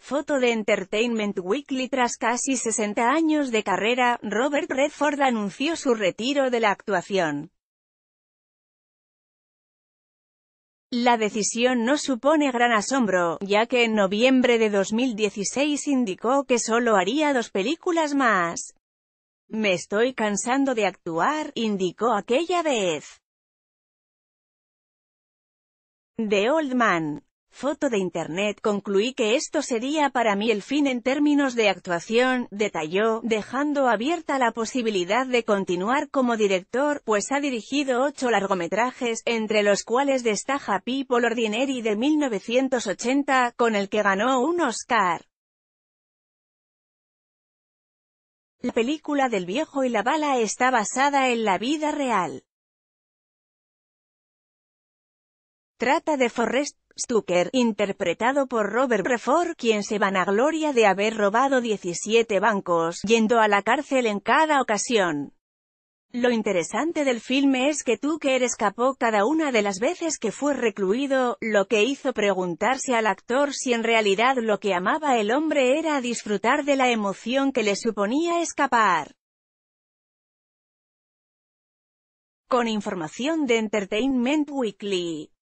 Foto de Entertainment Weekly Tras casi 60 años de carrera, Robert Redford anunció su retiro de la actuación. La decisión no supone gran asombro, ya que en noviembre de 2016 indicó que solo haría dos películas más. Me estoy cansando de actuar, indicó aquella vez. The Old Man. Foto de Internet. Concluí que esto sería para mí el fin en términos de actuación, detalló, dejando abierta la posibilidad de continuar como director, pues ha dirigido ocho largometrajes, entre los cuales destaca People Ordinary de 1980, con el que ganó un Oscar. La película del viejo y la bala está basada en la vida real. trata de Forrest Stucker, interpretado por Robert Brefort, quien se vanagloria de haber robado 17 bancos, yendo a la cárcel en cada ocasión. Lo interesante del filme es que Tucker escapó cada una de las veces que fue recluido, lo que hizo preguntarse al actor si en realidad lo que amaba el hombre era disfrutar de la emoción que le suponía escapar. Con información de Entertainment Weekly